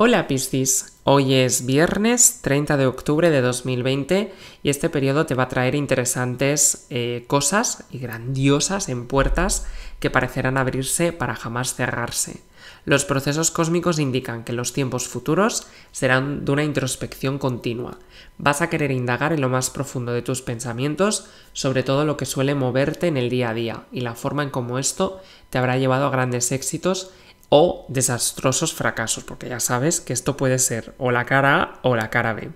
Hola Piscis, hoy es viernes 30 de octubre de 2020 y este periodo te va a traer interesantes eh, cosas y grandiosas en puertas que parecerán abrirse para jamás cerrarse. Los procesos cósmicos indican que los tiempos futuros serán de una introspección continua. Vas a querer indagar en lo más profundo de tus pensamientos sobre todo lo que suele moverte en el día a día y la forma en cómo esto te habrá llevado a grandes éxitos o desastrosos fracasos, porque ya sabes que esto puede ser o la cara A o la cara B.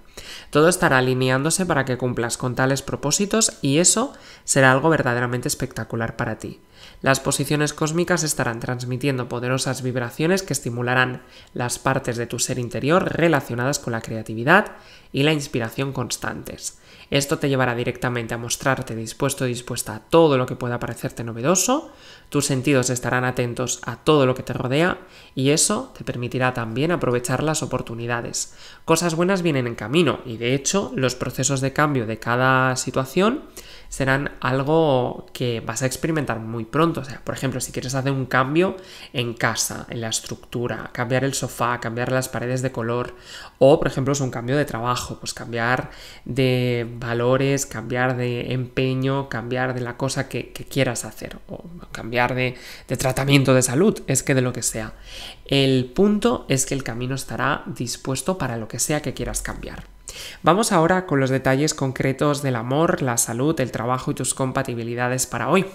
Todo estará alineándose para que cumplas con tales propósitos y eso será algo verdaderamente espectacular para ti. Las posiciones cósmicas estarán transmitiendo poderosas vibraciones que estimularán las partes de tu ser interior relacionadas con la creatividad y la inspiración constantes. Esto te llevará directamente a mostrarte dispuesto y dispuesta a todo lo que pueda parecerte novedoso, tus sentidos estarán atentos a todo lo que te rodea y eso te permitirá también aprovechar las oportunidades. Cosas buenas vienen en camino, y de hecho los procesos de cambio de cada situación serán algo que vas a experimentar muy pronto. O sea, por ejemplo, si quieres hacer un cambio en casa, en la estructura, cambiar el sofá, cambiar las paredes de color, o por ejemplo, es un cambio de trabajo, pues cambiar de valores, cambiar de empeño, cambiar de la cosa que, quieras hacer, o cambiar de tratamiento de salud, es que de lo que sea. El punto es que el camino estará dispuesto para lo que sea que quieras cambiar. Vamos ahora con los detalles concretos del amor, la salud, el trabajo y tus compatibilidades para hoy.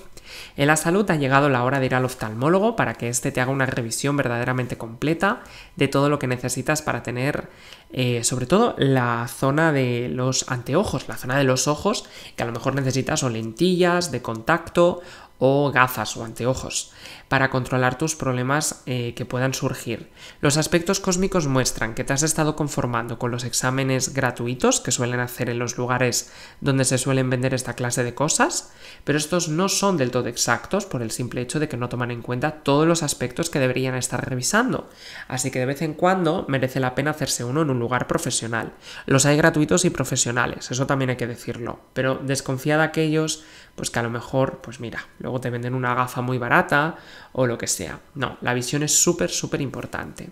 En la salud ha llegado la hora de ir al oftalmólogo para que éste te haga una revisión verdaderamente completa de todo lo que necesitas para tener eh, sobre todo la zona de los anteojos, la zona de los ojos, que a lo mejor necesitas o lentillas de contacto o gafas o anteojos para controlar tus problemas eh, que puedan surgir. Los aspectos cósmicos muestran que te has estado conformando con los exámenes gratuitos que suelen hacer en los lugares donde se suelen vender esta clase de cosas, pero estos no son del todo exactos por el simple hecho de que no toman en cuenta todos los aspectos que deberían estar revisando. Así que de vez en cuando merece la pena hacerse uno en un lugar profesional. Los hay gratuitos y profesionales, eso también hay que decirlo, pero desconfía de aquellos pues que a lo mejor, pues mira, luego te venden una gafa muy barata o lo que sea. No, la visión es súper, súper importante.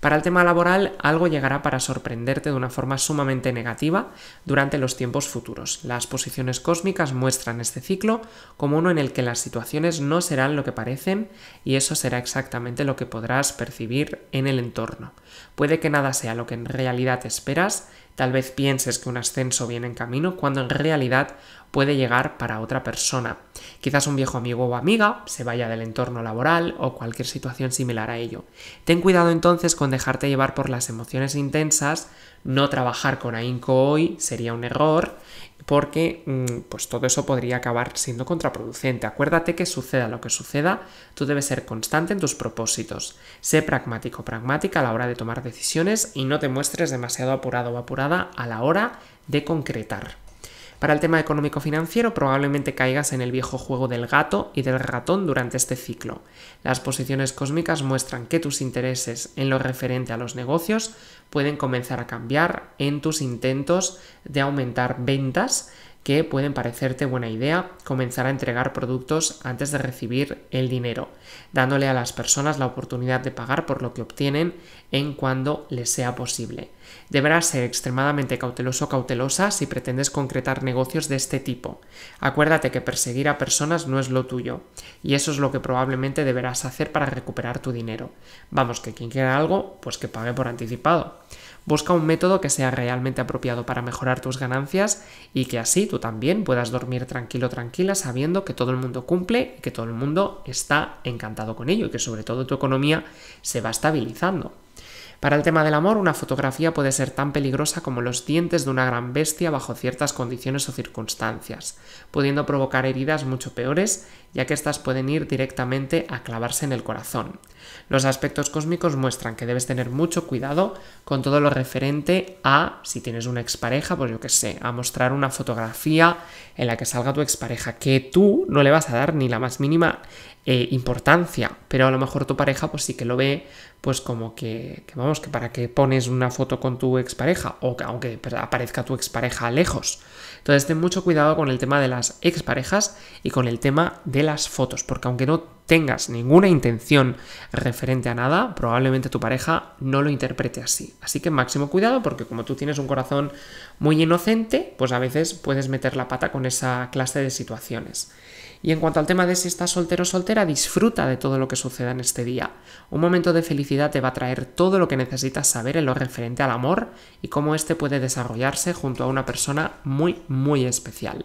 Para el tema laboral, algo llegará para sorprenderte de una forma sumamente negativa durante los tiempos futuros. Las posiciones cósmicas muestran este ciclo como uno en el que las situaciones no serán lo que parecen y eso será exactamente lo que podrás percibir en el entorno. Puede que nada sea lo que en realidad esperas Tal vez pienses que un ascenso viene en camino cuando en realidad puede llegar para otra persona. Quizás un viejo amigo o amiga se vaya del entorno laboral o cualquier situación similar a ello. Ten cuidado entonces con dejarte llevar por las emociones intensas, no trabajar con ahínco hoy sería un error porque mm, pues todo eso podría acabar siendo contraproducente. Acuérdate que suceda lo que suceda, tú debes ser constante en tus propósitos. Sé pragmático, pragmática a la hora de tomar decisiones y no te muestres demasiado apurado o apurada a la hora de concretar. Para el tema económico-financiero probablemente caigas en el viejo juego del gato y del ratón durante este ciclo. Las posiciones cósmicas muestran que tus intereses en lo referente a los negocios pueden comenzar a cambiar en tus intentos de aumentar ventas que pueden parecerte buena idea comenzar a entregar productos antes de recibir el dinero, dándole a las personas la oportunidad de pagar por lo que obtienen en cuando les sea posible. Deberás ser extremadamente cauteloso o cautelosa si pretendes concretar negocios de este tipo. Acuérdate que perseguir a personas no es lo tuyo, y eso es lo que probablemente deberás hacer para recuperar tu dinero. Vamos, que quien quiera algo, pues que pague por anticipado. Busca un método que sea realmente apropiado para mejorar tus ganancias y que así tú también puedas dormir tranquilo, tranquila, sabiendo que todo el mundo cumple y que todo el mundo está encantado con ello y que sobre todo tu economía se va estabilizando. Para el tema del amor, una fotografía puede ser tan peligrosa como los dientes de una gran bestia bajo ciertas condiciones o circunstancias, pudiendo provocar heridas mucho peores, ya que éstas pueden ir directamente a clavarse en el corazón. Los aspectos cósmicos muestran que debes tener mucho cuidado con todo lo referente a, si tienes una expareja, pues yo qué sé, a mostrar una fotografía en la que salga tu expareja, que tú no le vas a dar ni la más mínima eh, importancia, pero a lo mejor tu pareja pues sí que lo ve pues como que, vamos, que para que pones una foto con tu expareja o que, aunque pues, aparezca tu expareja lejos. Entonces ten mucho cuidado con el tema de las exparejas y con el tema de las fotos, porque aunque no tengas ninguna intención referente a nada, probablemente tu pareja no lo interprete así. Así que máximo cuidado porque como tú tienes un corazón muy inocente, pues a veces puedes meter la pata con esa clase de situaciones. Y en cuanto al tema de si estás soltero o soltera, disfruta de todo lo que suceda en este día. Un momento de felicidad te va a traer todo lo que necesitas saber en lo referente al amor y cómo éste puede desarrollarse junto a una persona muy, muy especial.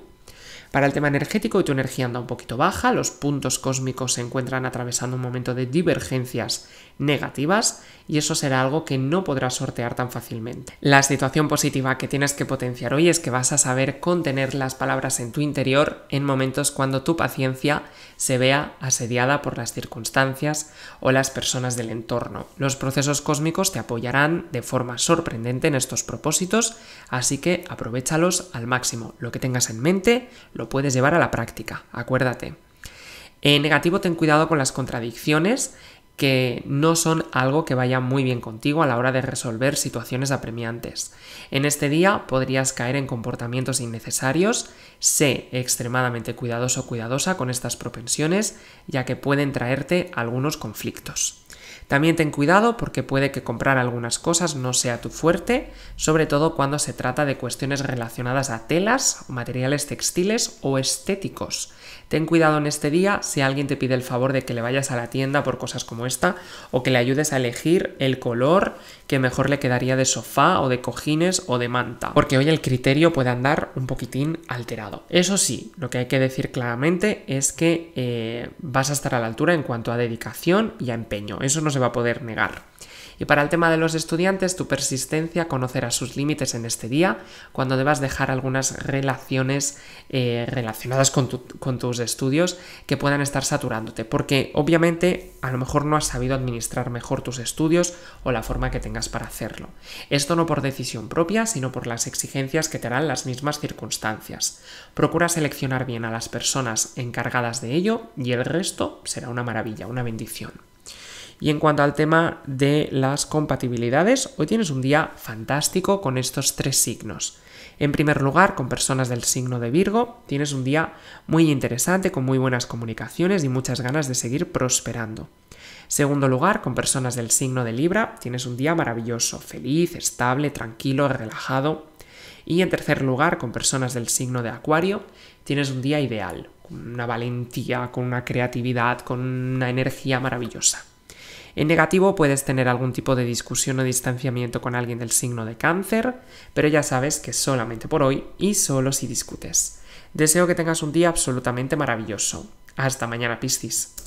Para el tema energético, y tu energía anda un poquito baja, los puntos cósmicos se encuentran atravesando un momento de divergencias negativas y eso será algo que no podrás sortear tan fácilmente. La situación positiva que tienes que potenciar hoy es que vas a saber contener las palabras en tu interior en momentos cuando tu paciencia se vea asediada por las circunstancias o las personas del entorno. Los procesos cósmicos te apoyarán de forma sorprendente en estos propósitos, así que aprovechalos al máximo. Lo que tengas en mente lo puedes llevar a la práctica, acuérdate. En negativo, ten cuidado con las contradicciones que no son algo que vaya muy bien contigo a la hora de resolver situaciones apremiantes. En este día podrías caer en comportamientos innecesarios, sé extremadamente cuidadoso o cuidadosa con estas propensiones, ya que pueden traerte algunos conflictos. También ten cuidado porque puede que comprar algunas cosas no sea tu fuerte, sobre todo cuando se trata de cuestiones relacionadas a telas, materiales textiles o estéticos. Ten cuidado en este día si alguien te pide el favor de que le vayas a la tienda por cosas como esta o que le ayudes a elegir el color que mejor le quedaría de sofá o de cojines o de manta, porque hoy el criterio puede andar un poquitín alterado. Eso sí, lo que hay que decir claramente es que eh, vas a estar a la altura en cuanto a dedicación y a empeño, eso no se va a poder negar. Y para el tema de los estudiantes, tu persistencia conocerá sus límites en este día, cuando debas dejar algunas relaciones eh, relacionadas con, con tus estudios que puedan estar saturándote, porque obviamente a lo mejor no has sabido administrar mejor tus estudios o la forma que tengas para hacerlo. Esto no por decisión propia, sino por las exigencias que te harán las mismas circunstancias. Procura seleccionar bien a las personas encargadas de ello y el resto será una maravilla, una bendición. Y en cuanto al tema de las compatibilidades, hoy tienes un día fantástico con estos tres signos. En primer lugar, con personas del signo de Virgo, tienes un día muy interesante, con muy buenas comunicaciones y muchas ganas de seguir prosperando. Segundo lugar, con personas del signo de Libra, tienes un día maravilloso, feliz, estable, tranquilo, relajado. Y en tercer lugar, con personas del signo de Acuario, tienes un día ideal, con una valentía, con una creatividad, con una energía maravillosa. En negativo puedes tener algún tipo de discusión o distanciamiento con alguien del signo de cáncer, pero ya sabes que solamente por hoy y solo si discutes. Deseo que tengas un día absolutamente maravilloso. Hasta mañana, Piscis.